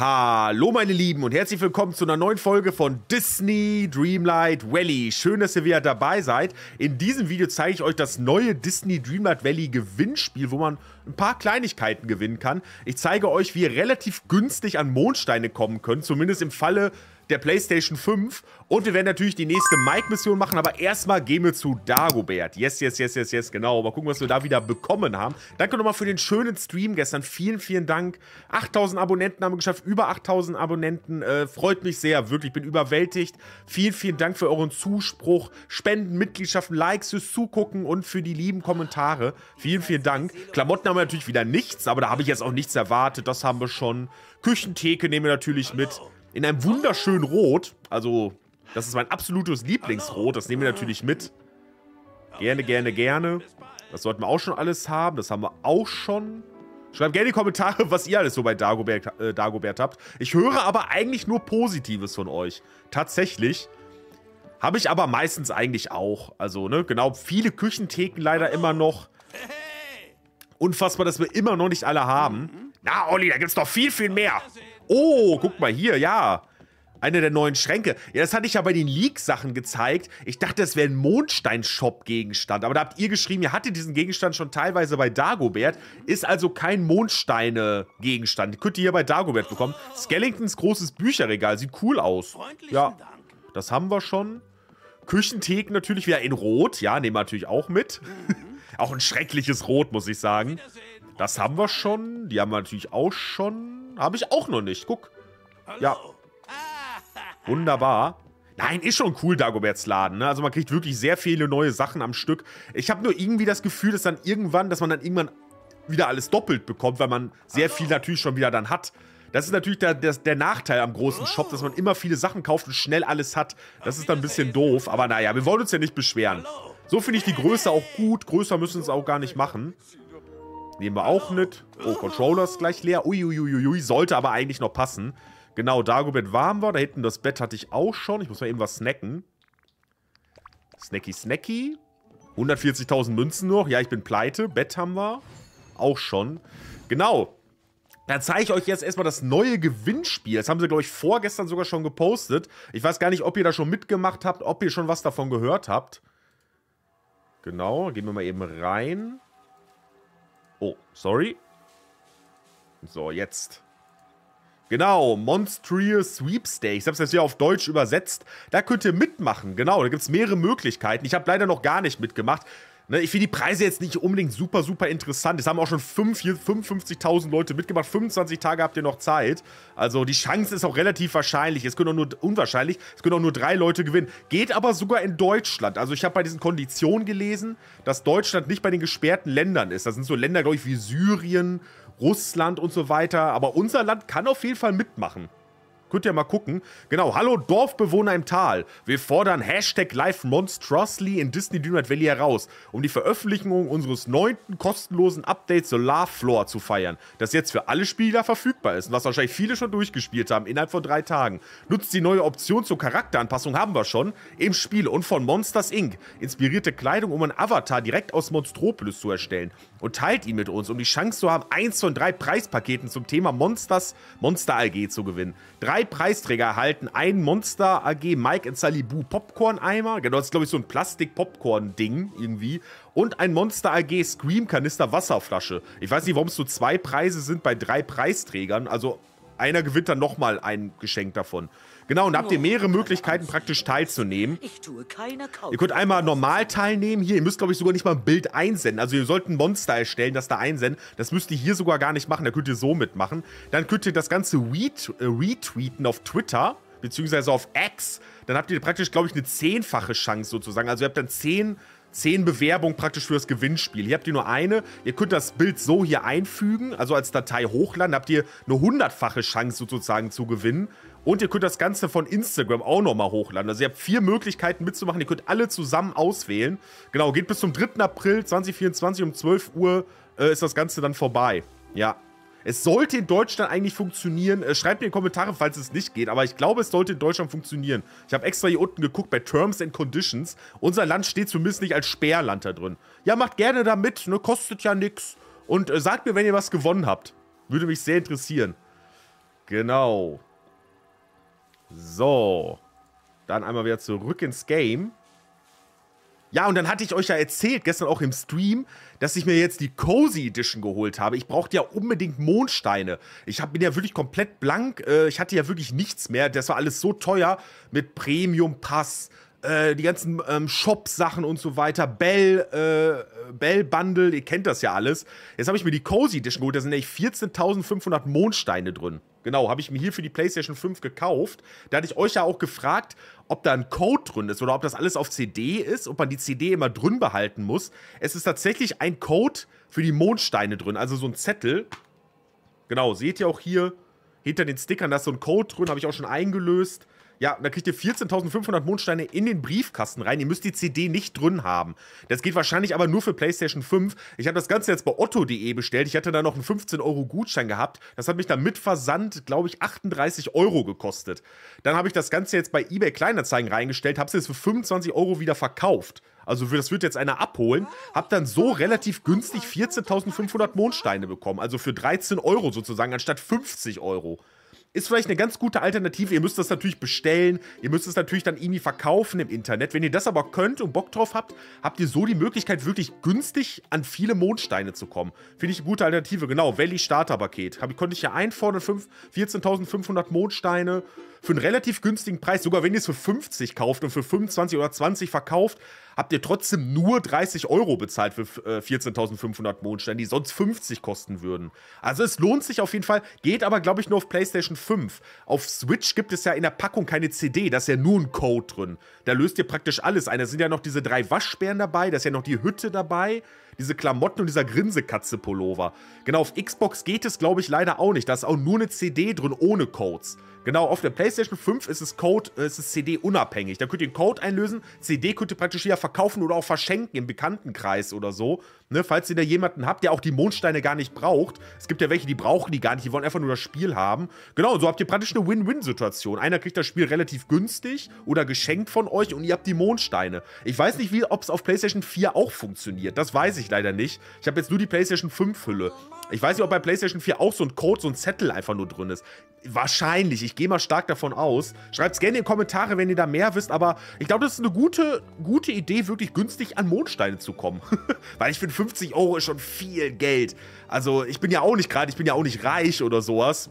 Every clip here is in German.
Hallo meine Lieben und herzlich willkommen zu einer neuen Folge von Disney Dreamlight Valley. Schön, dass ihr wieder dabei seid. In diesem Video zeige ich euch das neue Disney Dreamlight Valley Gewinnspiel, wo man ein paar Kleinigkeiten gewinnen kann. Ich zeige euch, wie ihr relativ günstig an Mondsteine kommen könnt, zumindest im Falle, der PlayStation 5. Und wir werden natürlich die nächste Mike-Mission machen, aber erstmal gehen wir zu Dagobert. Yes, yes, yes, yes, yes, genau. Mal gucken, was wir da wieder bekommen haben. Danke nochmal für den schönen Stream gestern. Vielen, vielen Dank. 8000 Abonnenten haben wir geschafft, über 8000 Abonnenten. Äh, freut mich sehr, wirklich, bin überwältigt. Vielen, vielen Dank für euren Zuspruch, Spenden, Mitgliedschaften, Likes fürs Zugucken und für die lieben Kommentare. Vielen, vielen Dank. Klamotten haben wir natürlich wieder nichts, aber da habe ich jetzt auch nichts erwartet. Das haben wir schon. Küchentheke nehmen wir natürlich mit in einem wunderschönen Rot. Also, das ist mein absolutes Lieblingsrot. Das nehmen wir natürlich mit. Gerne, gerne, gerne. Das sollten wir auch schon alles haben. Das haben wir auch schon. Schreibt gerne in die Kommentare, was ihr alles so bei Dagobert, äh, Dagobert habt. Ich höre aber eigentlich nur Positives von euch. Tatsächlich. Habe ich aber meistens eigentlich auch. Also, ne, genau, viele Küchentheken leider immer noch. Unfassbar, dass wir immer noch nicht alle haben. Na, Olli, da gibt's noch viel, viel mehr. Oh, guck mal hier, ja. Eine der neuen Schränke. Ja, das hatte ich ja bei den Leak-Sachen gezeigt. Ich dachte, das wäre ein Mondstein-Shop-Gegenstand. Aber da habt ihr geschrieben, ihr hattet diesen Gegenstand schon teilweise bei Dagobert. Ist also kein Mondsteine-Gegenstand. Könnt ihr hier bei Dagobert bekommen. Skellingtons großes Bücherregal. Sieht cool aus. Ja, das haben wir schon. Küchenthek natürlich wieder in Rot. Ja, nehmen wir natürlich auch mit. Mhm. auch ein schreckliches Rot, muss ich sagen. Das haben wir schon. Die haben wir natürlich auch schon. Habe ich auch noch nicht. Guck. Ja. Wunderbar. Nein, ist schon cool, Dagoberts Laden. Ne? Also man kriegt wirklich sehr viele neue Sachen am Stück. Ich habe nur irgendwie das Gefühl, dass dann irgendwann, dass man dann irgendwann wieder alles doppelt bekommt, weil man sehr viel natürlich schon wieder dann hat. Das ist natürlich der, der, der, Nachteil am großen Shop, dass man immer viele Sachen kauft und schnell alles hat. Das ist dann ein bisschen doof, aber naja, wir wollen uns ja nicht beschweren. So finde ich die Größe auch gut. Größer müssen wir es auch gar nicht machen. Nehmen wir auch nicht. Oh, Controller ist gleich leer. Uiuiuiui, sollte aber eigentlich noch passen. Genau, Dagobert warm war. Da hinten das Bett hatte ich auch schon. Ich muss mal eben was snacken. Snacky, snacky. 140.000 Münzen noch. Ja, ich bin pleite. Bett haben wir. Auch schon. Genau. Dann zeige ich euch jetzt erstmal das neue Gewinnspiel. Das haben sie, glaube ich, vorgestern sogar schon gepostet. Ich weiß gar nicht, ob ihr da schon mitgemacht habt, ob ihr schon was davon gehört habt. Genau, gehen wir mal eben rein. Oh, sorry. So, jetzt. Genau, Monstrous Sweepstakes. Ich habe es jetzt hier auf Deutsch übersetzt. Da könnt ihr mitmachen. Genau, da gibt es mehrere Möglichkeiten. Ich habe leider noch gar nicht mitgemacht. Ne, ich finde die Preise jetzt nicht unbedingt super, super interessant. Es haben auch schon 55.000 Leute mitgemacht. 25 Tage habt ihr noch Zeit. Also die Chance ist auch relativ wahrscheinlich. Es können auch nur unwahrscheinlich. Es können auch nur drei Leute gewinnen. Geht aber sogar in Deutschland. Also ich habe bei diesen Konditionen gelesen, dass Deutschland nicht bei den gesperrten Ländern ist. Das sind so Länder, glaube ich, wie Syrien, Russland und so weiter. Aber unser Land kann auf jeden Fall mitmachen. Könnt ihr mal gucken. Genau, hallo Dorfbewohner im Tal. Wir fordern Hashtag Live Monstrously in Disney Dynamite Valley heraus, um die Veröffentlichung unseres neunten kostenlosen Updates Solar Floor zu feiern, das jetzt für alle Spieler verfügbar ist und was wahrscheinlich viele schon durchgespielt haben innerhalb von drei Tagen. Nutzt die neue Option zur Charakteranpassung, haben wir schon, im Spiel und von Monsters Inc. inspirierte Kleidung, um einen Avatar direkt aus Monstropolis zu erstellen und teilt ihn mit uns, um die Chance zu haben, eins von drei Preispaketen zum Thema Monsters Monster AG zu gewinnen. Drei Preisträger erhalten ein Monster AG Mike Sally Boo Popcorn-Eimer, genau, das ist glaube ich so ein Plastik-Popcorn-Ding irgendwie, und ein Monster AG Scream-Kanister Wasserflasche. Ich weiß nicht, warum es so zwei Preise sind bei drei Preisträgern, also einer gewinnt dann nochmal ein Geschenk davon. Genau, und da habt ihr oh. mehrere Möglichkeiten, praktisch teilzunehmen. Ihr könnt einmal normal teilnehmen hier. Ihr müsst, glaube ich, sogar nicht mal ein Bild einsenden. Also ihr sollt ein Monster erstellen, das da einsenden. Das müsst ihr hier sogar gar nicht machen. Da könnt ihr so mitmachen. Dann könnt ihr das Ganze äh, retweeten auf Twitter beziehungsweise auf X, dann habt ihr praktisch, glaube ich, eine zehnfache Chance sozusagen. Also ihr habt dann zehn zehn Bewerbungen praktisch für das Gewinnspiel. Hier habt ihr nur eine. Ihr könnt das Bild so hier einfügen, also als Datei hochladen. Da habt ihr eine hundertfache Chance sozusagen zu gewinnen. Und ihr könnt das Ganze von Instagram auch nochmal hochladen. Also ihr habt vier Möglichkeiten mitzumachen. Ihr könnt alle zusammen auswählen. Genau, geht bis zum 3. April 2024 um 12 Uhr äh, ist das Ganze dann vorbei. Ja. Es sollte in Deutschland eigentlich funktionieren. Äh, schreibt mir in die Kommentare, falls es nicht geht. Aber ich glaube, es sollte in Deutschland funktionieren. Ich habe extra hier unten geguckt bei Terms and Conditions. Unser Land steht zumindest nicht als Sperrland da drin. Ja, macht gerne da mit. Ne? Kostet ja nichts. Und äh, sagt mir, wenn ihr was gewonnen habt. Würde mich sehr interessieren. Genau. So. Dann einmal wieder zurück ins Game. Ja, und dann hatte ich euch ja erzählt, gestern auch im Stream, dass ich mir jetzt die Cozy Edition geholt habe. Ich brauchte ja unbedingt Mondsteine. Ich hab, bin ja wirklich komplett blank. Äh, ich hatte ja wirklich nichts mehr. Das war alles so teuer mit Premium Pass, äh, die ganzen ähm, Shop-Sachen und so weiter, Bell, äh, Bell Bundle, ihr kennt das ja alles. Jetzt habe ich mir die Cozy Edition geholt, da sind nämlich 14.500 Mondsteine drin. Genau, habe ich mir hier für die PlayStation 5 gekauft. Da hatte ich euch ja auch gefragt, ob da ein Code drin ist oder ob das alles auf CD ist, ob man die CD immer drin behalten muss. Es ist tatsächlich ein Code für die Mondsteine drin, also so ein Zettel. Genau, seht ihr auch hier hinter den Stickern, da ist so ein Code drin, habe ich auch schon eingelöst. Ja, da kriegt ihr 14.500 Mondsteine in den Briefkasten rein. Ihr müsst die CD nicht drin haben. Das geht wahrscheinlich aber nur für PlayStation 5. Ich habe das Ganze jetzt bei otto.de bestellt. Ich hatte da noch einen 15-Euro-Gutschein gehabt. Das hat mich dann mit Versand, glaube ich, 38 Euro gekostet. Dann habe ich das Ganze jetzt bei eBay Kleinerzeigen reingestellt, habe es jetzt für 25 Euro wieder verkauft. Also das wird jetzt einer abholen. Hab dann so relativ günstig 14.500 Mondsteine bekommen. Also für 13 Euro sozusagen, anstatt 50 Euro ist vielleicht eine ganz gute Alternative. Ihr müsst das natürlich bestellen. Ihr müsst es natürlich dann irgendwie verkaufen im Internet. Wenn ihr das aber könnt und Bock drauf habt, habt ihr so die Möglichkeit, wirklich günstig an viele Mondsteine zu kommen. Finde ich eine gute Alternative. Genau, Valley Starter Paket. Hab, konnte ich ja einfordern, 14.500 Mondsteine für einen relativ günstigen Preis. Sogar wenn ihr es für 50 kauft und für 25 oder 20 verkauft, habt ihr trotzdem nur 30 Euro bezahlt für 14.500 äh, Mondsteine, die sonst 50 kosten würden. Also es lohnt sich auf jeden Fall, geht aber, glaube ich, nur auf PlayStation 5. Auf Switch gibt es ja in der Packung keine CD, da ist ja nur ein Code drin. Da löst ihr praktisch alles ein. Da sind ja noch diese drei Waschbären dabei, da ist ja noch die Hütte dabei diese Klamotten und dieser Grinsekatze-Pullover. Genau, auf Xbox geht es, glaube ich, leider auch nicht. Da ist auch nur eine CD drin ohne Codes. Genau, auf der PlayStation 5 ist es Code, äh, ist es CD-unabhängig. Da könnt ihr einen Code einlösen. CD könnt ihr praktisch hier verkaufen oder auch verschenken im Bekanntenkreis oder so. Ne, falls ihr da jemanden habt, der auch die Mondsteine gar nicht braucht. Es gibt ja welche, die brauchen die gar nicht, die wollen einfach nur das Spiel haben. Genau, so habt ihr praktisch eine Win-Win-Situation. Einer kriegt das Spiel relativ günstig oder geschenkt von euch und ihr habt die Mondsteine. Ich weiß nicht, ob es auf PlayStation 4 auch funktioniert. Das weiß ich leider nicht. Ich habe jetzt nur die PlayStation 5-Hülle. Ich weiß nicht, ob bei PlayStation 4 auch so ein Code, so ein Zettel einfach nur drin ist. Wahrscheinlich. Ich gehe mal stark davon aus. Schreibt es gerne in die Kommentare, wenn ihr da mehr wisst. Aber ich glaube, das ist eine gute, gute Idee, wirklich günstig an Mondsteine zu kommen. Weil ich finde, 50 Euro ist schon viel Geld. Also, ich bin ja auch nicht gerade, ich bin ja auch nicht reich oder sowas.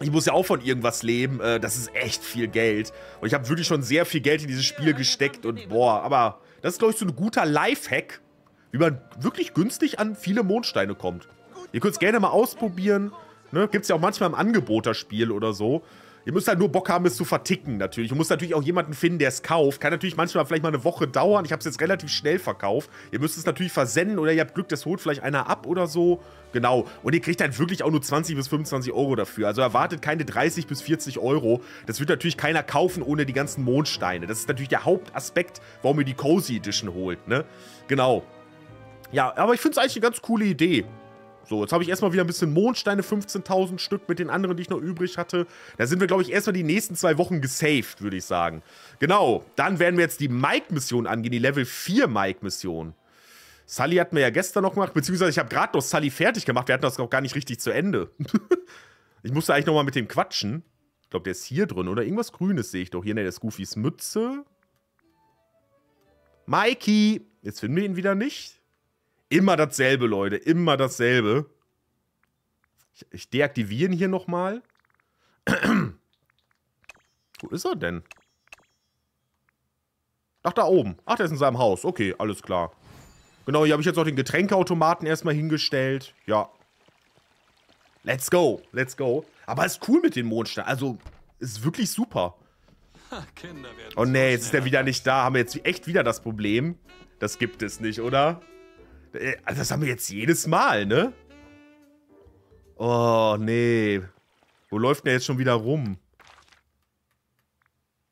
Ich muss ja auch von irgendwas leben. Äh, das ist echt viel Geld. Und ich habe wirklich schon sehr viel Geld in dieses Spiel gesteckt. Und boah, aber das ist, glaube ich, so ein guter Lifehack wie man wirklich günstig an viele Mondsteine kommt. Ihr könnt es gerne mal ausprobieren. Ne? Gibt es ja auch manchmal im Angebot das Spiel oder so. Ihr müsst halt nur Bock haben, es zu verticken natürlich. Ihr müsst natürlich auch jemanden finden, der es kauft. Kann natürlich manchmal vielleicht mal eine Woche dauern. Ich habe es jetzt relativ schnell verkauft. Ihr müsst es natürlich versenden oder ihr habt Glück, das holt vielleicht einer ab oder so. Genau. Und ihr kriegt halt wirklich auch nur 20 bis 25 Euro dafür. Also erwartet keine 30 bis 40 Euro. Das wird natürlich keiner kaufen ohne die ganzen Mondsteine. Das ist natürlich der Hauptaspekt, warum ihr die Cozy Edition holt, ne? Genau. Ja, aber ich finde es eigentlich eine ganz coole Idee. So, jetzt habe ich erstmal wieder ein bisschen Mondsteine, 15.000 Stück mit den anderen, die ich noch übrig hatte. Da sind wir, glaube ich, erstmal die nächsten zwei Wochen gesaved, würde ich sagen. Genau, dann werden wir jetzt die Mike-Mission angehen, die Level 4 Mike-Mission. Sully hat mir ja gestern noch gemacht, beziehungsweise ich habe gerade noch Sully fertig gemacht. Wir hatten das auch gar nicht richtig zu Ende. ich musste eigentlich nochmal mit dem quatschen. Ich glaube, der ist hier drin, oder? Irgendwas Grünes sehe ich doch. Hier, ne, der ist Goofys Mütze. Mikey! Jetzt finden wir ihn wieder nicht. Immer dasselbe, Leute. Immer dasselbe. Ich, ich ihn hier nochmal. Wo ist er denn? Ach, da oben. Ach, der ist in seinem Haus. Okay, alles klar. Genau, hier habe ich jetzt auch den Getränkeautomaten erstmal hingestellt. Ja. Let's go, let's go. Aber ist cool mit den Mondsteinen. Also, ist wirklich super. Oh nee, jetzt ist er wieder nicht da. Haben wir jetzt echt wieder das Problem? Das gibt es nicht, oder? Ja. Äh, also das haben wir jetzt jedes Mal, ne? Oh, nee. Wo läuft denn der jetzt schon wieder rum?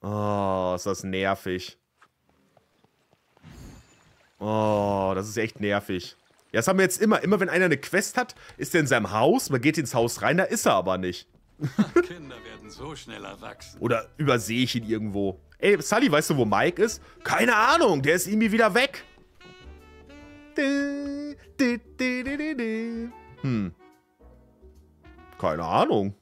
Oh, ist das nervig. Oh, das ist echt nervig. Ja, das haben wir jetzt immer. Immer wenn einer eine Quest hat, ist er in seinem Haus. Man geht ins Haus rein, da ist er aber nicht. Kinder werden so schnell erwachsen. Oder übersehe ich ihn irgendwo? Ey, Sully, weißt du, wo Mike ist? Keine Ahnung, der ist irgendwie wieder weg. Hm. Keine Ahnung.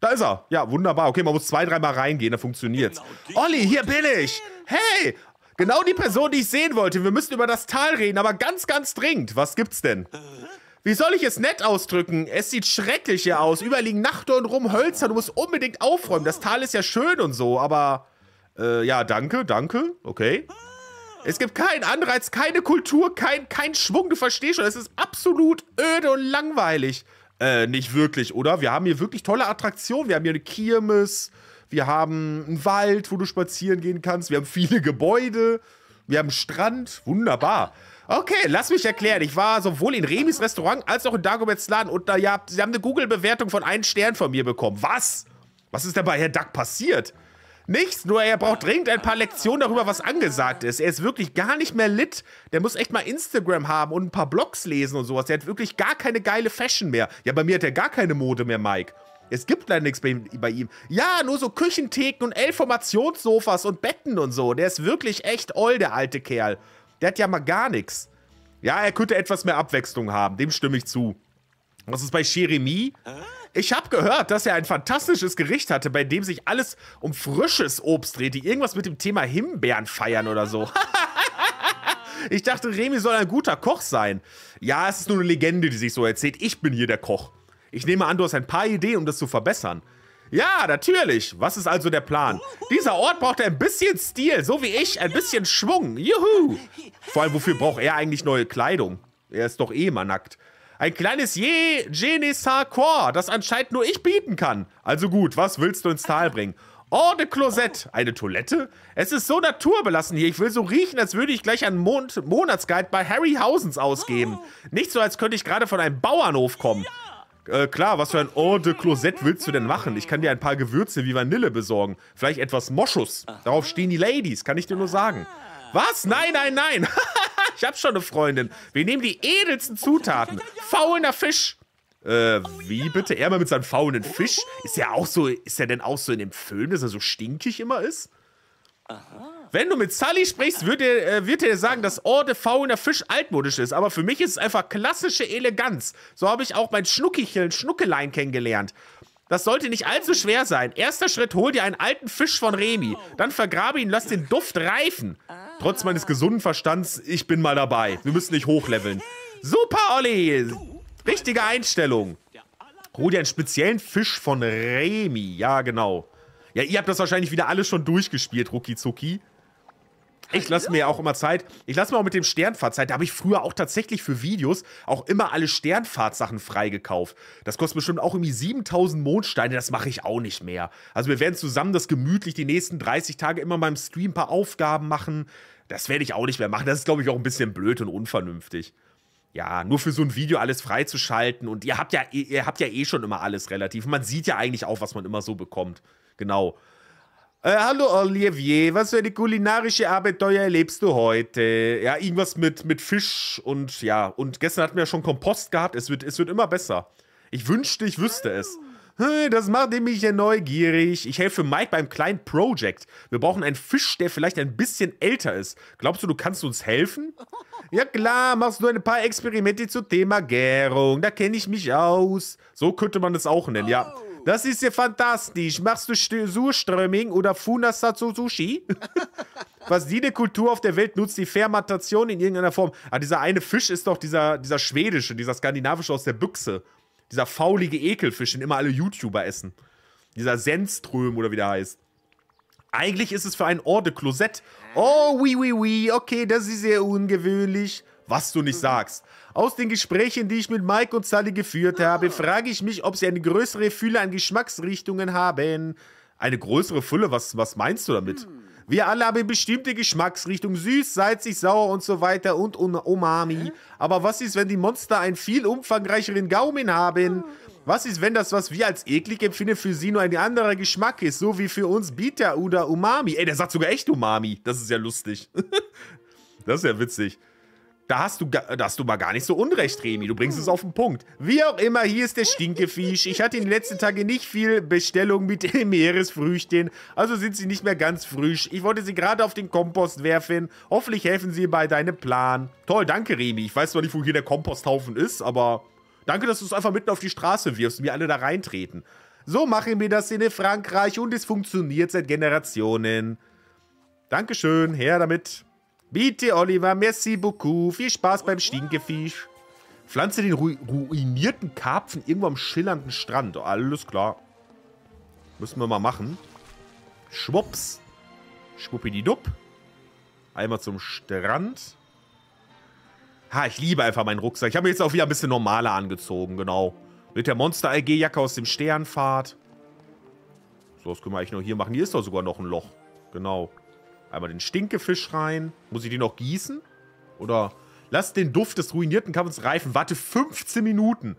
Da ist er. Ja, wunderbar. Okay, man muss zwei, dreimal reingehen, dann funktioniert's. Genau Olli, hier bin ich. Hey, genau die Person, die ich sehen wollte. Wir müssen über das Tal reden, aber ganz, ganz dringend. Was gibt's denn? Äh? Wie soll ich es nett ausdrücken? Es sieht schrecklich hier aus. Überliegen liegen Nachtdorn rum, Hölzer. Du musst unbedingt aufräumen. Das Tal ist ja schön und so, aber... Äh, ja, danke, danke. Okay. Es gibt keinen Anreiz, keine Kultur, kein, kein Schwung. Du verstehst schon, es ist absolut öde und langweilig. Äh, nicht wirklich, oder? Wir haben hier wirklich tolle Attraktionen. Wir haben hier eine Kirmes. Wir haben einen Wald, wo du spazieren gehen kannst. Wir haben viele Gebäude. Wir haben einen Strand. Wunderbar. Okay, lass mich erklären. Ich war sowohl in Remis Restaurant als auch in Dagobert's Laden. Und da, ja, sie haben eine Google-Bewertung von einem Stern von mir bekommen. Was? Was ist denn bei Herr Duck passiert? Nichts, nur er braucht dringend ein paar Lektionen darüber, was angesagt ist. Er ist wirklich gar nicht mehr lit. Der muss echt mal Instagram haben und ein paar Blogs lesen und sowas. Der hat wirklich gar keine geile Fashion mehr. Ja, bei mir hat er gar keine Mode mehr, Mike. Es gibt leider nichts bei, ihm. Ja, nur so Küchentheken und L-Formationssofas und Betten und so. Der ist wirklich echt all der alte Kerl. Der hat ja mal gar nichts. Ja, er könnte etwas mehr Abwechslung haben. Dem stimme ich zu. Was ist bei Jeremy? Ah. Ich habe gehört, dass er ein fantastisches Gericht hatte, bei dem sich alles um frisches Obst drehte. Irgendwas mit dem Thema Himbeeren feiern oder so. ich dachte, Remy soll ein guter Koch sein. Ja, es ist nur eine Legende, die sich so erzählt. Ich bin hier der Koch. Ich nehme an, du hast ein paar Ideen, um das zu verbessern. Ja, natürlich. Was ist also der Plan? Dieser Ort braucht ein bisschen Stil, so wie ich, ein bisschen Schwung. Juhu! Vor allem, wofür braucht er eigentlich neue Kleidung? Er ist doch eh immer nackt. Ein kleines Je Genesar Quor, das anscheinend nur ich bieten kann. Also gut, was willst du ins Tal bringen? Oh, de ne Closette. Eine Toilette? Es ist so naturbelassen hier. Ich will so riechen, als würde ich gleich einen Mon Monatsguide bei Harry Hausens ausgeben. Nicht so, als könnte ich gerade von einem Bauernhof kommen. Äh, klar, was für ein Eau oh, de Closette willst du denn machen? Ich kann dir ein paar Gewürze wie Vanille besorgen. Vielleicht etwas Moschus. Darauf stehen die Ladies, kann ich dir nur sagen. Was? Nein, nein, nein. ich hab schon eine Freundin. Wir nehmen die edelsten Zutaten. Faulender Fisch. Äh, wie bitte? Er mal mit seinem faulen Fisch? Ist er auch so, ist er denn auch so in dem Film, dass er so stinkig immer ist? Wenn du mit Sully sprichst, wird er, äh, wird er sagen, dass Orde faulender Fisch altmodisch ist. Aber für mich ist es einfach klassische Eleganz. So habe ich auch mein Schnuckicheln, Schnuckelein kennengelernt. Das sollte nicht allzu schwer sein. Erster Schritt, hol dir einen alten Fisch von Remi. Dann vergrabe ihn, lass den Duft reifen. Trotz meines gesunden Verstands, ich bin mal dabei. Wir müssen nicht hochleveln. Super, Olli. Richtige Einstellung. Hol dir einen speziellen Fisch von Remi. Ja, genau. Ja, ihr habt das wahrscheinlich wieder alles schon durchgespielt, Ruki Zuki. Ich lasse mir auch immer Zeit. Ich lasse mir auch mit dem Sternfahrtzeit. Da habe ich früher auch tatsächlich für Videos auch immer alle Sternfahrtsachen freigekauft. Das kostet bestimmt auch irgendwie 7000 Mondsteine. Das mache ich auch nicht mehr. Also wir werden zusammen das gemütlich die nächsten 30 Tage immer in meinem Stream ein paar Aufgaben machen. Das werde ich auch nicht mehr machen. Das ist, glaube ich, auch ein bisschen blöd und unvernünftig ja, nur für so ein Video alles freizuschalten und ihr habt ja, eh, ihr habt ja eh schon immer alles relativ. Man sieht ja eigentlich auch, was man immer so bekommt. Genau. Äh, hallo Olivier, was für eine kulinarische Abenteuer erlebst du heute? Ja, irgendwas mit, mit Fisch und ja, und gestern hatten wir ja schon Kompost gehabt. Es wird, es wird immer besser. Ich wünschte, ich wüsste es. Hm, das macht mich ja neugierig. Ich helfe Mike beim kleinen Project. Wir brauchen einen Fisch, der vielleicht ein bisschen älter ist. Glaubst du, du kannst uns helfen? Ja klar, machst du ein paar Experimente zum Thema Gärung. Da kenne ich mich aus. So könnte man es auch nennen, ja. Oh. Das ist ja fantastisch. Machst du Surströmming oder Funasatsu Sushi? Was jede Kultur auf der Welt nutzt, die Fermentation in irgendeiner Form. Ah, dieser eine Fisch ist doch dieser, dieser schwedische, dieser skandinavische aus der Büchse. Dieser faulige Ekelfisch, den immer alle YouTuber essen. Dieser Senström oder wie der heißt. Eigentlich ist es für ein Orde Klosett. Oh, oui, oui, oui, okay, das ist sehr ungewöhnlich was du nicht sagst. Aus den Gesprächen, die ich mit Mike und Sally geführt habe, frage ich mich, ob sie eine größere Fülle an Geschmacksrichtungen haben. Eine größere Fülle? Was, was meinst du damit? Wir alle haben bestimmte Geschmacksrichtungen, süß, salzig, sauer und so weiter und Umami. Aber was ist, wenn die Monster einen viel umfangreicheren Gaumen haben? Was ist, wenn das, was wir als eklig empfinden, für sie nur ein anderer Geschmack ist, so wie für uns Bita oder Umami? Ey, der sagt sogar echt Umami. Das ist ja lustig. das ist ja witzig. Da hast du, da hast du mal gar nicht so unrecht, Remi. Du bringst es auf den Punkt. Wie auch immer, hier ist der Stinkefisch. Ich hatte in den letzten Tagen nicht viel Bestellung mit Meeresfrüchten, also sind sie nicht mehr ganz frisch. Ich wollte sie gerade auf den Kompost werfen. Hoffentlich helfen sie bei deinem Plan. Toll, danke, Remi. Ich weiß zwar nicht, wo hier der Komposthaufen ist, aber danke, dass du es einfach mitten auf die Straße wirfst und wir alle da reintreten. So machen wir das in Frankreich und es funktioniert seit Generationen. Dankeschön, her damit. Bitte, Oliver, merci beaucoup. Viel Spaß beim Stinkefisch. Pflanze den ru ruinierten Karpfen irgendwo am schillernden Strand. Alles klar. Müssen wir mal machen. Schwupps. Schwuppididupp. Einmal zum Strand. Ha, ich liebe einfach meinen Rucksack. Ich habe mich jetzt auch wieder ein bisschen normaler angezogen, genau. Mit der Monster-AG-Jacke aus dem Sternfahrt. So, das können wir eigentlich noch hier machen? Hier ist doch sogar noch ein Loch. Genau. Einmal den Stinkefisch rein. Muss ich den noch gießen? Oder lass den Duft des ruinierten Kampfes reifen. Warte 15 Minuten.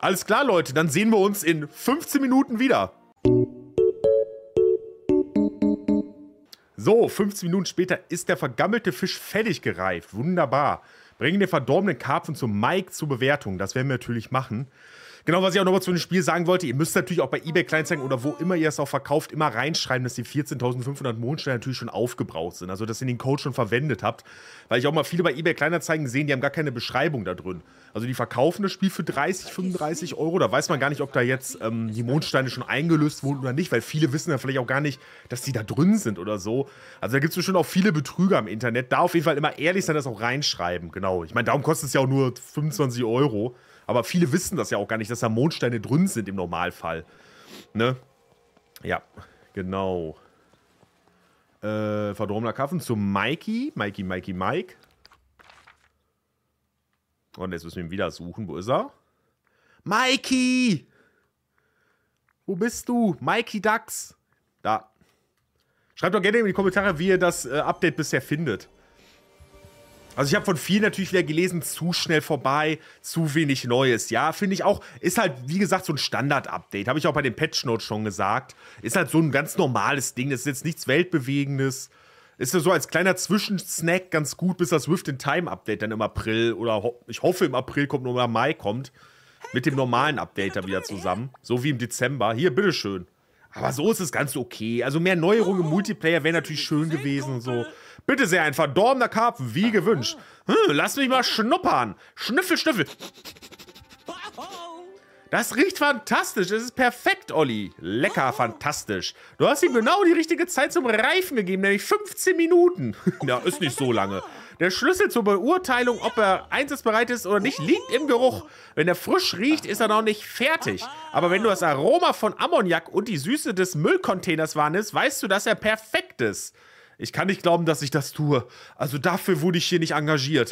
Alles klar, Leute. Dann sehen wir uns in 15 Minuten wieder. So, 15 Minuten später ist der vergammelte Fisch fertig gereift. Wunderbar. Bringen den verdorbenen Karpfen zum Mike zur Bewertung. Das werden wir natürlich machen. Genau, was ich auch noch mal zu dem Spiel sagen wollte, ihr müsst natürlich auch bei eBay Kleinanzeigen oder wo immer ihr es auch verkauft, immer reinschreiben, dass die 14.500 Mondsteine natürlich schon aufgebraucht sind. Also, dass ihr den Code schon verwendet habt. Weil ich auch mal viele bei eBay Kleinanzeigen sehen, die haben gar keine Beschreibung da drin. Also, die verkaufen das Spiel für 30, 35 Euro. Da weiß man gar nicht, ob da jetzt ähm, die Mondsteine schon eingelöst wurden oder nicht, weil viele wissen ja vielleicht auch gar nicht, dass die da drin sind oder so. Also, da gibt es bestimmt auch viele Betrüger im Internet. Da auf jeden Fall immer ehrlich sein, das auch reinschreiben. Genau. Ich meine, darum kostet es ja auch nur 25 Euro. Aber viele wissen das ja auch gar nicht, dass da Mondsteine drin sind im Normalfall. Ne? Ja, genau. Äh, verdorbener Kaffen zu Mikey. Mikey, Mikey, Mike. Und jetzt müssen wir ihn wieder suchen. Wo ist er? Mikey! Wo bist du? Mikey Ducks. Da. Schreibt doch gerne in die Kommentare, wie ihr das äh, Update bisher findet. Also ich habe von vielen natürlich wieder gelesen, zu schnell vorbei, zu wenig Neues. Ja, finde ich auch, ist halt, wie gesagt, so ein Standard-Update. Habe ich auch bei den Patch Notes schon gesagt. Ist halt so ein ganz normales Ding. Das ist jetzt nichts Weltbewegendes. Ist ja so als kleiner Zwischensnack ganz gut, bis das Swift in Time Update dann im April oder ho ich hoffe im April kommt oder Mai kommt mit dem normalen Update dann wieder zusammen, so wie im Dezember. Hier bitteschön. Aber so ist es ganz okay. Also mehr Neuerungen im Multiplayer wäre natürlich schön gewesen und so. Bitte sehr, ein verdorbener Karpfen, wie gewünscht. Ah. Hm, lass mich mal schnuppern. Schnüffel, schnüffel. Das riecht fantastisch. Es ist perfekt, Olli. Lecker, oh. fantastisch. Du hast ihm genau die richtige Zeit zum Reifen gegeben, nämlich 15 Minuten. ja, ist nicht so lange. Der Schlüssel zur Beurteilung, ob er einsatzbereit ist oder nicht, liegt im Geruch. Wenn er frisch riecht, ist er noch nicht fertig. Aber wenn du das Aroma von Ammoniak und die Süße des Müllcontainers wahrnimmst, weißt du, dass er perfekt ist. Ich kann nicht glauben, dass ich das tue. Also dafür wurde ich hier nicht engagiert.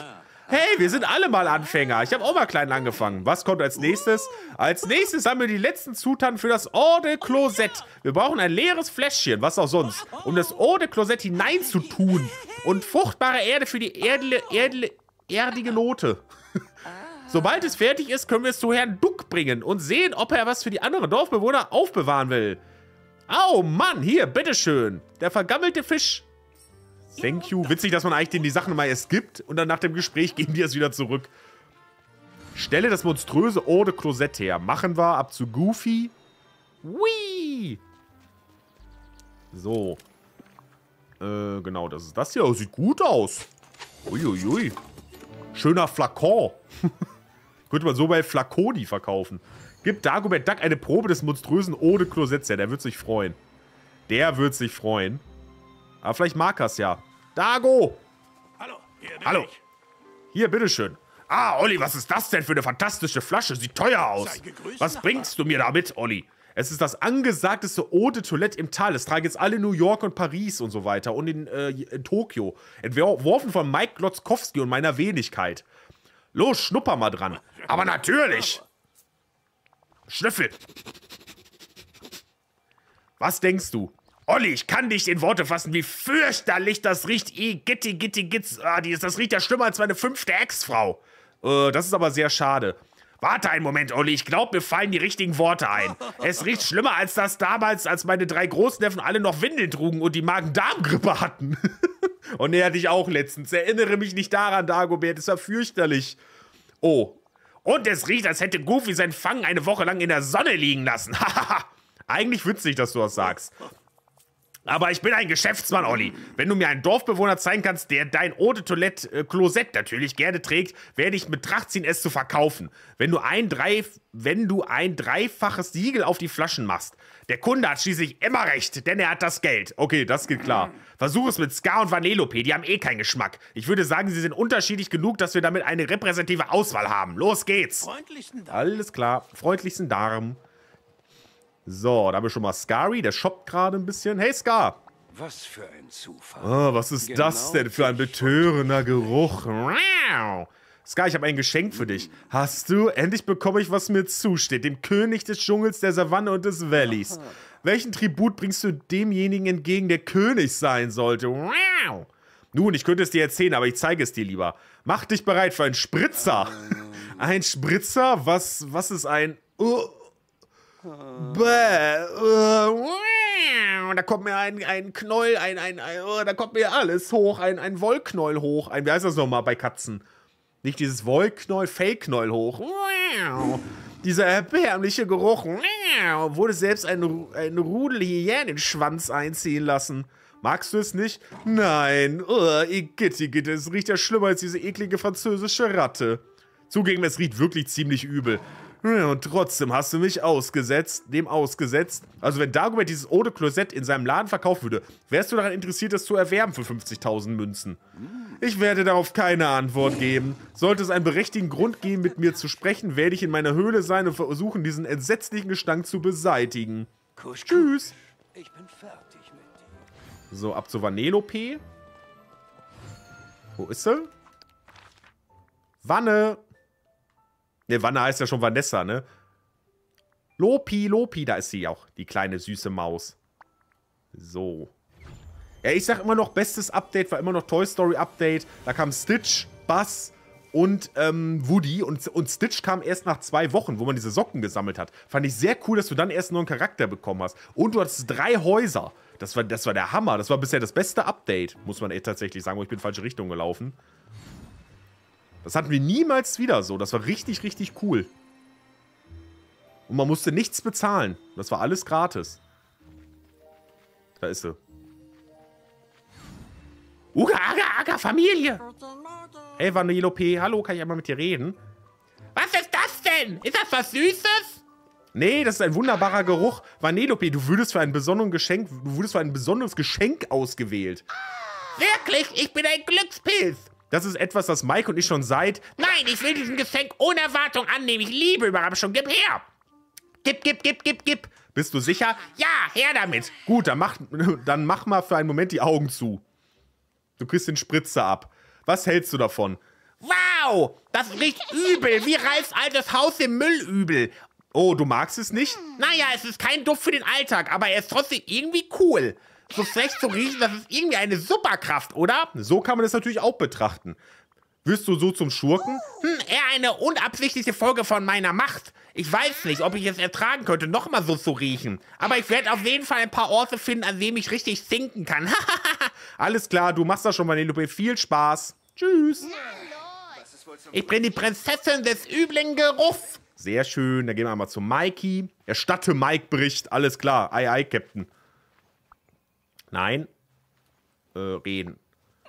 Hey, wir sind alle mal Anfänger. Ich habe auch mal klein angefangen. Was kommt als nächstes? Als nächstes sammeln wir die letzten Zutaten für das Eau de Closette. Wir brauchen ein leeres Fläschchen, was auch sonst, um das Eau de Closette hineinzutun. Und fruchtbare Erde für die Erdle, Erdle, erdige Note. Sobald es fertig ist, können wir es zu Herrn Duck bringen und sehen, ob er was für die anderen Dorfbewohner aufbewahren will. Au, oh Mann, hier, bitteschön. Der vergammelte Fisch. Thank you. Witzig, dass man eigentlich denen die Sachen mal erst gibt und dann nach dem Gespräch geben die es wieder zurück. Stelle das monströse Ode Klosett her. Machen wir ab zu Goofy. Whee! So. Äh, genau, das ist das hier. Sieht gut aus. Uiuiui. Schöner Flakon. Könnte man so bei Flakoni verkaufen. Gib Dagobert Duck eine Probe des monströsen Ode Klosetts her. Der wird sich freuen. Der wird sich freuen. Aber vielleicht mag er es ja. Dago! Hallo. Hier, Hallo. Ich. Hier, bitteschön. Ah, Olli, was ist das denn für eine fantastische Flasche? Sieht teuer aus. Gegrüßt, was Nachbar. bringst du mir damit, Olli? Es ist das angesagteste Eau de Toilette im Tal. Es tragen jetzt alle New York und Paris und so weiter und in, äh, in Tokio. Entworfen von Mike Glotzkowski und meiner Wenigkeit. Los, schnupper mal dran. Aber natürlich. Schnüffel. Was denkst du? Olli, ich kann dich in Worte fassen, wie fürchterlich das riecht. I, gitti, gitti, gitz. Ah, das riecht ja schlimmer als meine fünfte Ex-Frau. Äh, das ist aber sehr schade. Warte einen Moment, Olli. Ich glaube, mir fallen die richtigen Worte ein. Es riecht schlimmer als das damals, als meine drei Großneffen alle noch Windeln trugen und die Magen-Darm-Grippe hatten. und nee, hatte ich auch letztens. Erinnere mich nicht daran, Dagobert. Es war fürchterlich. Oh. Und es riecht, als hätte Goofy sein Fang eine Woche lang in der Sonne liegen lassen. Hahaha. Eigentlich witzig, dass du das sagst. Aber ich bin ein Geschäftsmann, Olli. Wenn du mir einen Dorfbewohner zeigen kannst, der dein Eau de Toilette Klosett natürlich gerne trägt, werde ich mit Tracht ziehen, es zu verkaufen. Wenn du ein drei, wenn du ein dreifaches Siegel auf die Flaschen machst. Der Kunde hat schließlich immer recht, denn er hat das Geld. Okay, das geht klar. Versuch es mit Ska und Vanellope, die haben eh keinen Geschmack. Ich würde sagen, sie sind unterschiedlich genug, dass wir damit eine repräsentative Auswahl haben. Los geht's. Freundlichen Darm. Alles klar. Freundlichsten Darm. So, da haben wir schon mal Skari, der shoppt gerade ein bisschen. Hey, Scar! Was für ein Zufall. Oh, was ist genau das denn für ein betörender Geruch? Sky, ich habe ein Geschenk für dich. Hast du? Endlich bekomme ich, was mir zusteht. Dem König des Dschungels, der Savanne und des Valleys. Welchen Tribut bringst du demjenigen entgegen, der König sein sollte? Nun, ich könnte es dir erzählen, aber ich zeige es dir lieber. Mach dich bereit für einen Spritzer. Ah. Ein Spritzer? Was, was ist ein... Oh, Bäh, äh, da kommt mir ein, ein Knoll, ein, ein, ein oh, da kommt mir alles hoch, ein, ein Wollknoll hoch. Ein, wie heißt das nochmal bei Katzen? Nicht dieses Wollknäuel, Fellknoll hoch. Dieser erbärmliche Geruch wurde selbst ein, ein Rudel Schwanz einziehen lassen. Magst du es nicht? Nein, oh, igitt, igitt, es riecht ja schlimmer als diese eklige französische Ratte. Zugegeben, es riecht wirklich ziemlich übel. Hm, und trotzdem hast du mich ausgesetzt, dem ausgesetzt. Also wenn Dagobert dieses Eau de Closette in seinem Laden verkaufen würde, wärst du daran interessiert, das zu erwerben für 50.000 Münzen? Ich werde darauf keine Antwort geben. Sollte es einen berechtigten Grund geben, mit mir zu sprechen, werde ich in meiner Höhle sein und versuchen, diesen entsetzlichen Gestank zu beseitigen. Kusch, Tschüss. Ich bin fertig mit dir. So, ab zu Vanellope. Wo ist sie? Wanne! Ne, Wanne heißt ja schon Vanessa, ne? Lopi, Lopi, da ist sie auch, die kleine süße Maus. So. Ja, ich sag immer noch, bestes Update war immer noch Toy Story Update. Da kam Stitch, Bass und ähm, Woody. Und, und Stitch kam erst nach zwei Wochen, wo man diese Socken gesammelt hat. Fand ich sehr cool, dass du dann erst einen neuen Charakter bekommen hast. Und du hattest drei Häuser. Das war, das war der Hammer. Das war bisher das beste Update, muss man eh tatsächlich sagen. Oh, ich bin in falsche Richtung gelaufen. Das hatten wir niemals wieder so. Das war richtig, richtig cool. Und man musste nichts bezahlen. Das war alles gratis. Da ist sie. Uga, Aga, Aga, Familie! Hey, Vanellope, hallo, kann ich einmal mit dir reden? Was ist das denn? Ist das was Süßes? Nee, das ist ein wunderbarer Geruch. Vanellope, du würdest für ein besonderes Geschenk, du würdest für ein besonderes Geschenk ausgewählt. Wirklich? Ich bin ein Glückspilz. Das ist etwas, das Mike und ich schon seit. Nein, ich will diesen Geschenk ohne Erwartung annehmen. Ich liebe Überraschung. Gib her! Gib, gib, gib, gib, gib. Bist du sicher? Ja, her damit. Gut, dann mach, dann mach mal für einen Moment die Augen zu. Du kriegst den Spritzer ab. Was hältst du davon? Wow, das riecht übel, wie Ralfs altes Haus im Müll übel. Oh, du magst es nicht? Hm. Naja, es ist kein Duft für den Alltag, aber er ist trotzdem irgendwie cool so frech zu riechen, das ist irgendwie eine Superkraft, oder? So kann man das natürlich auch betrachten. Wirst du so zum Schurken? Hm, eher eine unabsichtliche Folge von meiner Macht. Ich weiß nicht, ob ich es ertragen könnte, nochmal so zu riechen. Aber ich werde auf jeden Fall ein paar Orte finden, an denen ich richtig sinken kann. Alles klar, du machst das schon, Vanellope. Viel Spaß. Tschüss. Ich bin die Prinzessin des üblen Geruchs. Sehr schön, dann gehen wir einmal zu Mikey. Erstatte Mike Bericht, alles klar. Ei, ei, Captain. Nein. Äh, reden.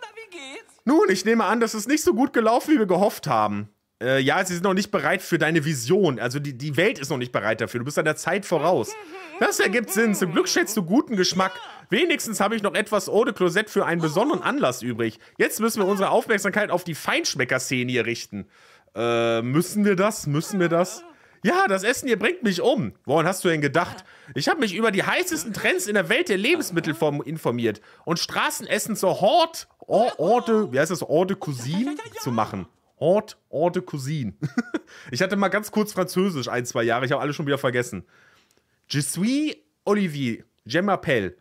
Na, wie geht's? Nun, ich nehme an, dass es nicht so gut gelaufen, wie wir gehofft haben. Äh, ja, sie sind noch nicht bereit für deine Vision. Also die, die Welt ist noch nicht bereit dafür. Du bist an der Zeit voraus. Das ergibt Sinn. Zum Glück schätzt du guten Geschmack. Wenigstens habe ich noch etwas Eau de Closette für einen besonderen Anlass übrig. Jetzt müssen wir unsere Aufmerksamkeit auf die Feinschmecker-Szene hier richten. Äh, müssen wir das? Müssen wir das? Ja, das Essen hier bringt mich um. Woran hast du denn gedacht? Ich habe mich über die heißesten Trends in der Welt der Lebensmittel informiert und Straßenessen zur Hort, Orte, wie heißt das, Orte Cuisine zu machen. Hort, Orte Cuisine. ich hatte mal ganz kurz Französisch ein, zwei Jahre, ich habe alles schon wieder vergessen. Je suis Olivier, je m'appelle.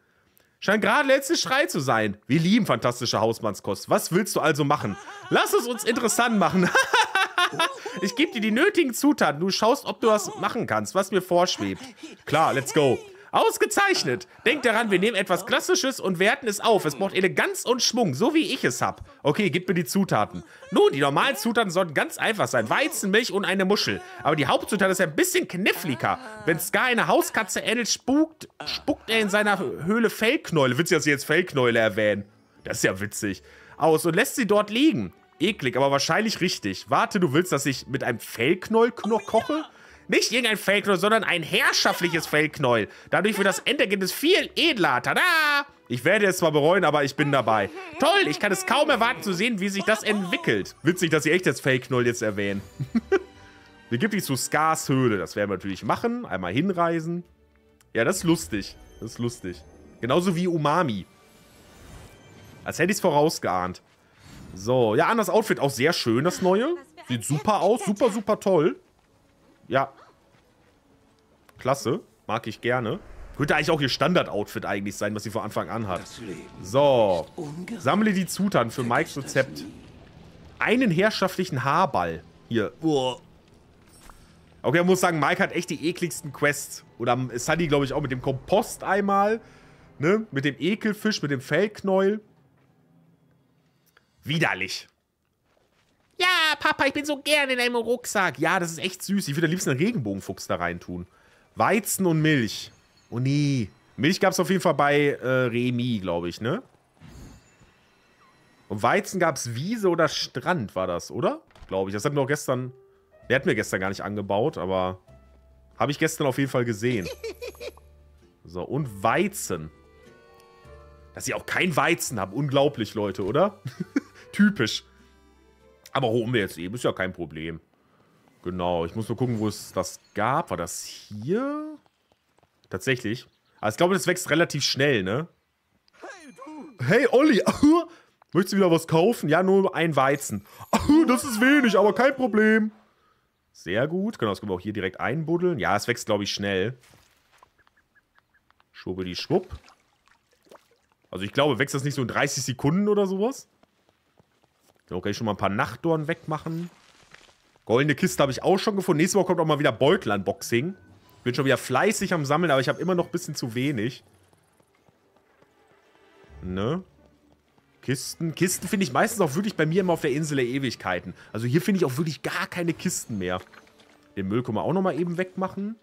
Scheint gerade letztes Schrei zu sein. Wir lieben fantastische Hausmannskost. Was willst du also machen? Lass es uns interessant machen. Ich gebe dir die nötigen Zutaten. Du schaust, ob du was machen kannst, was mir vorschwebt. Klar, let's go. Ausgezeichnet. Denk daran, wir nehmen etwas Klassisches und werten es auf. Es braucht Eleganz und Schwung, so wie ich es hab. Okay, gib mir die Zutaten. Nun, die normalen Zutaten sollten ganz einfach sein. Weizen, Milch und eine Muschel. Aber die Hauptzutat ist ein bisschen kniffliger. Wenn Scar eine Hauskatze ähnelt, spukt, spuckt er in seiner Höhle Fellknäule. Witzig, dass sie jetzt Fellknäule erwähnen. Das ist ja witzig. Aus und lässt sie dort liegen. Eklig, aber wahrscheinlich richtig. Warte, du willst, dass ich mit einem Fellknäuel oh, koche? Nicht irgendein Fellknäuel, sondern ein herrschaftliches Fellknäuel. Dadurch wird das Endergebnis viel edler. Tada! Ich werde es zwar bereuen, aber ich bin dabei. Toll, ich kann es kaum erwarten zu sehen, wie sich das entwickelt. Witzig, dass sie echt das Fellknäuel jetzt erwähnen. Wir gibt dich zu Skars Höhle. Das werden wir natürlich machen. Einmal hinreisen. Ja, das ist lustig. Das ist lustig. Genauso wie Umami. Als hätte ich es vorausgeahnt. So, ja, Annas Outfit auch sehr schön, das neue. Sieht super aus, super, super toll. Ja. Klasse, mag ich gerne. Könnte eigentlich auch ihr Standard-Outfit eigentlich sein, was sie von Anfang an hat. So, sammle die Zutaten für Mikes Rezept. Einen herrschaftlichen Haarball. Hier. Okay, man muss sagen, Mike hat echt die ekligsten Quests. Oder ähm, Sunny, glaube ich, auch mit dem Kompost einmal. Ne? Mit dem Ekelfisch, mit dem Fellknäuel. Widerlich. Ja, Papa, ich bin so gern in einem Rucksack. Ja, das ist echt süß. Ich würde am liebsten einen Regenbogenfuchs da reintun. Weizen und Milch. Oh nee. Milch gab es auf jeden Fall bei äh, Remi, glaube ich, ne? Und Weizen gab es Wiese oder Strand, war das, oder? Glaube ich. Das hatten wir auch gestern. Der hat mir gestern gar nicht angebaut, aber habe ich gestern auf jeden Fall gesehen. So, und Weizen. Dass ich auch kein Weizen habe. Unglaublich, Leute, oder? Typisch. Aber holen wir jetzt eben, ist ja kein Problem. Genau, ich muss nur gucken, wo es das gab. War das hier? Tatsächlich. Also ich glaube, das wächst relativ schnell, ne? Hey, du. hey Olli! Möchtest du wieder was kaufen? Ja, nur ein Weizen. das ist wenig, aber kein Problem. Sehr gut. Genau, das können wir auch hier direkt einbuddeln. Ja, es wächst, glaube ich, schnell. Schwubbeli-schwupp. Also ich glaube, wächst das nicht so in 30 Sekunden oder sowas? Dann kann ich schon mal ein paar Nachtdorn wegmachen. Goldene Kiste habe ich auch schon gefunden. Nächstes Mal kommt auch mal wieder Beutel-Unboxing. Bin schon wieder fleißig am Sammeln, aber ich habe immer noch ein bisschen zu wenig. Ne? Kisten. Kisten finde ich meistens auch wirklich bei mir immer auf der Insel der Ewigkeiten. Also hier finde ich auch wirklich gar keine Kisten mehr. Den Müll können wir auch nochmal eben wegmachen.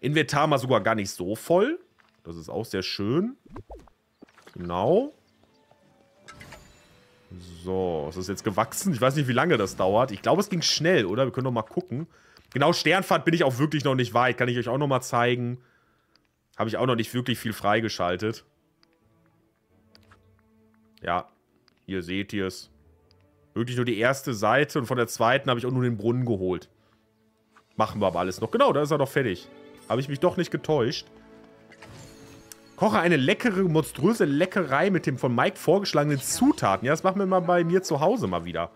Inventar mal sogar gar nicht so voll. Das ist auch sehr schön. Genau. So, es ist jetzt gewachsen. Ich weiß nicht, wie lange das dauert. Ich glaube, es ging schnell, oder? Wir können doch mal gucken. Genau, Sternfahrt bin ich auch wirklich noch nicht weit. Kann ich euch auch noch mal zeigen. Habe ich auch noch nicht wirklich viel freigeschaltet. Ja, hier seht ihr es. Wirklich nur die erste Seite und von der zweiten habe ich auch nur den Brunnen geholt. Machen wir aber alles noch. Genau, da ist er doch fertig. Habe ich mich doch nicht getäuscht. Koche eine leckere, monströse Leckerei mit dem von Mike vorgeschlagenen Zutaten. Ja, das machen wir mal bei mir zu Hause mal wieder.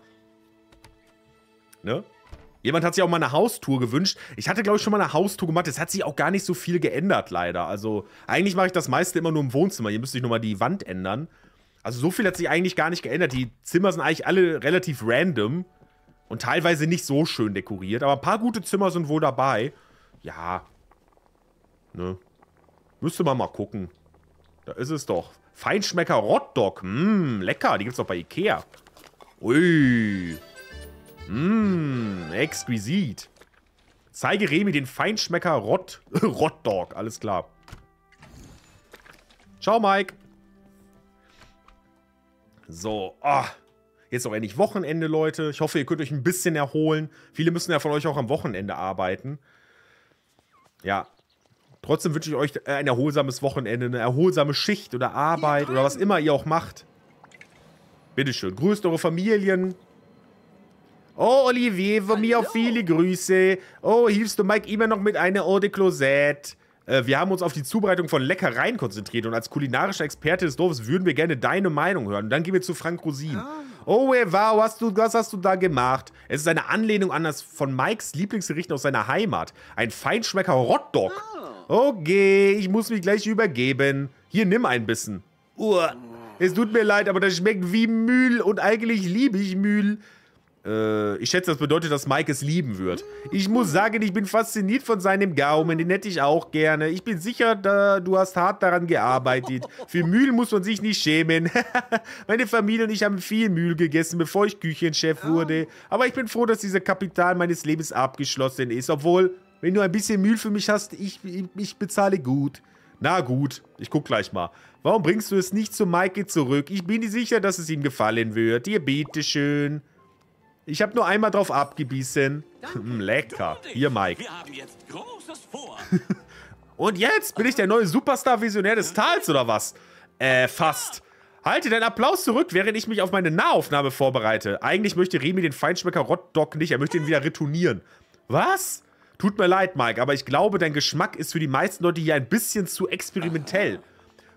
Ne? Jemand hat sich auch mal eine Haustour gewünscht. Ich hatte, glaube ich, schon mal eine Haustour gemacht. Es hat sich auch gar nicht so viel geändert, leider. Also, eigentlich mache ich das meiste immer nur im Wohnzimmer. Hier müsste ich nochmal die Wand ändern. Also, so viel hat sich eigentlich gar nicht geändert. Die Zimmer sind eigentlich alle relativ random. Und teilweise nicht so schön dekoriert. Aber ein paar gute Zimmer sind wohl dabei. Ja. Ne? Müsste man mal gucken. Da ist es doch. Feinschmecker Rotdog. Mmm, hm, lecker. Die gibt's doch bei Ikea. Ui. Mmm, exquisit. Zeige Remi den Feinschmecker Rot Rotdog. Alles klar. Ciao, Mike. So, ah. Oh. Jetzt auch endlich Wochenende, Leute. Ich hoffe, ihr könnt euch ein bisschen erholen. Viele müssen ja von euch auch am Wochenende arbeiten. Ja, Trotzdem wünsche ich euch ein erholsames Wochenende, eine erholsame Schicht oder Arbeit oder was immer ihr auch macht. Bitteschön. Grüßt eure Familien. Oh, Olivier, von Hallo. mir auch viele Grüße. Oh, hilfst du Mike immer noch mit einer Eau de Closette? Äh, wir haben uns auf die Zubereitung von Leckereien konzentriert und als kulinarischer Experte des Dorfes würden wir gerne deine Meinung hören. Und dann gehen wir zu Frank Rosin. Ah. Oh, Oh, wow, was, du, was hast du da gemacht? Es ist eine Anlehnung an das von Mikes Lieblingsgericht aus seiner Heimat. Ein Feinschmecker Rotdog. Ah. Okay, ich muss mich gleich übergeben. Hier, nimm ein bisschen. Uah. Es tut mir leid, aber das schmeckt wie Mühl und eigentlich liebe ich Mühl. Äh, ich schätze, das bedeutet, dass Mike es lieben wird. Ich muss sagen, ich bin fasziniert von seinem Gaumen. Den hätte ich auch gerne. Ich bin sicher, da, du hast hart daran gearbeitet. Für Mühl muss man sich nicht schämen. Meine Familie und ich haben viel Mühl gegessen, bevor ich Küchenchef oh. wurde. Aber ich bin froh, dass dieser Kapital meines Lebens abgeschlossen ist. Obwohl, wenn du ein bisschen Mühe für mich hast, ich, ich bezahle gut. Na gut, ich guck gleich mal. Warum bringst du es nicht zu Maike zurück? Ich bin dir sicher, dass es ihm gefallen wird. Ihr bitteschön. Ich habe nur einmal drauf abgebissen. Hm, lecker. Hier, Mike. Jetzt Und jetzt bin ich der neue Superstar-Visionär des Tals, oder was? Äh, fast. Halte deinen Applaus zurück, während ich mich auf meine Nahaufnahme vorbereite. Eigentlich möchte Remi den Feinschmecker Rottdog nicht, er möchte ihn wieder retournieren. Was? Was? Tut mir leid, Mike, aber ich glaube, dein Geschmack ist für die meisten Leute hier ein bisschen zu experimentell.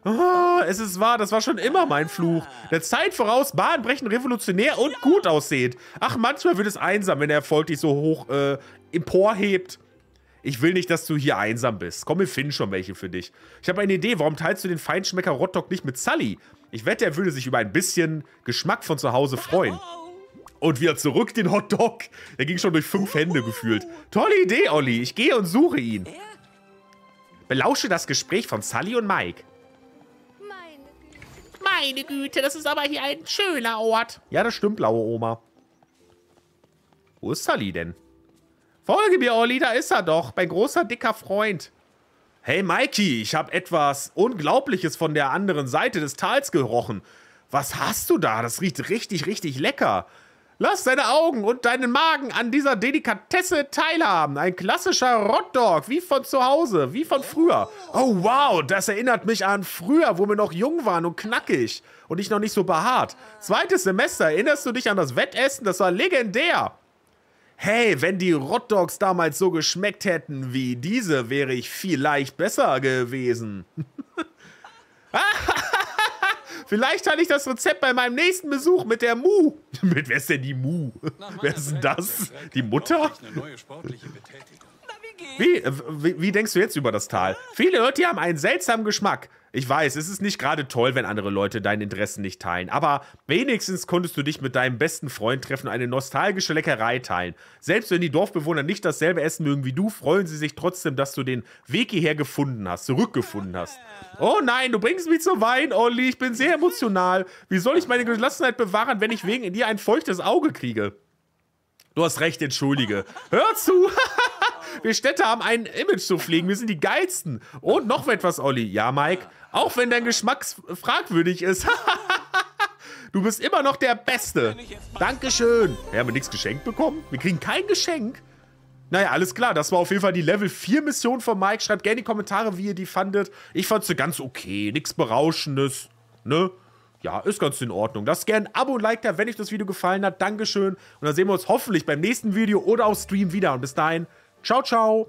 Oh, es ist wahr, das war schon immer mein Fluch. Der Zeit voraus, bahnbrechend, revolutionär und gut aussieht. Ach, manchmal wird es einsam, wenn der Erfolg dich so hoch äh, emporhebt. Ich will nicht, dass du hier einsam bist. Komm, wir finden schon welche für dich. Ich habe eine Idee, warum teilst du den Feinschmecker Rotdog nicht mit Sully? Ich wette, er würde sich über ein bisschen Geschmack von zu Hause freuen. Und wieder zurück den Hotdog. Der ging schon durch fünf Hände gefühlt. Tolle Idee, Olli. Ich gehe und suche ihn. Belausche das Gespräch von Sully und Mike. Meine Güte, das ist aber hier ein schöner Ort. Ja, das stimmt, blaue Oma. Wo ist Sully denn? Folge mir, Olli, da ist er doch. Mein großer, dicker Freund. Hey, Mikey, ich habe etwas Unglaubliches von der anderen Seite des Tals gerochen. Was hast du da? Das riecht richtig, richtig lecker. Lass deine Augen und deinen Magen an dieser Delikatesse teilhaben. Ein klassischer Rotdog, wie von zu Hause, wie von früher. Oh wow, das erinnert mich an früher, wo wir noch jung waren und knackig und ich noch nicht so behaart. Zweites Semester, erinnerst du dich an das Wettessen? Das war legendär. Hey, wenn die Rotdogs damals so geschmeckt hätten wie diese, wäre ich vielleicht besser gewesen. ah, Vielleicht hatte ich das Rezept bei meinem nächsten Besuch mit der Mu. Mit wer ist denn die Mu? Wer ist denn das? Die Mutter? Eine neue sportliche Betätigung. Wie, äh, wie, wie, denkst du jetzt über das Tal? Viele Leute haben einen seltsamen Geschmack. Ich weiß, es ist nicht gerade toll, wenn andere Leute deine Interessen nicht teilen, aber wenigstens konntest du dich mit deinem besten Freund treffen und eine nostalgische Leckerei teilen. Selbst wenn die Dorfbewohner nicht dasselbe essen mögen wie du, freuen sie sich trotzdem, dass du den Weg hierher gefunden hast, zurückgefunden hast. Oh nein, du bringst mich zum Wein, Olli, ich bin sehr emotional. Wie soll ich meine Gelassenheit bewahren, wenn ich wegen dir ein feuchtes Auge kriege? Du hast recht, entschuldige. Hör zu! Wir Städte haben ein Image zu pflegen. Wir sind die geilsten. Und noch etwas, Olli. Ja, Mike. Auch wenn dein Geschmack fragwürdig ist. du bist immer noch der Beste. Dankeschön. Ja, haben wir nichts geschenkt bekommen? Wir kriegen kein Geschenk. Naja, alles klar. Das war auf jeden Fall die Level 4 Mission von Mike. Schreibt gerne in die Kommentare, wie ihr die fandet. Ich fand sie ganz okay. Nichts Berauschendes. Ne? Ja, ist ganz in Ordnung. Lasst gerne ein Abo und Like da, wenn euch das Video gefallen hat. Dankeschön. Und dann sehen wir uns hoffentlich beim nächsten Video oder auf Stream wieder. Und bis dahin, Ciao, ciao.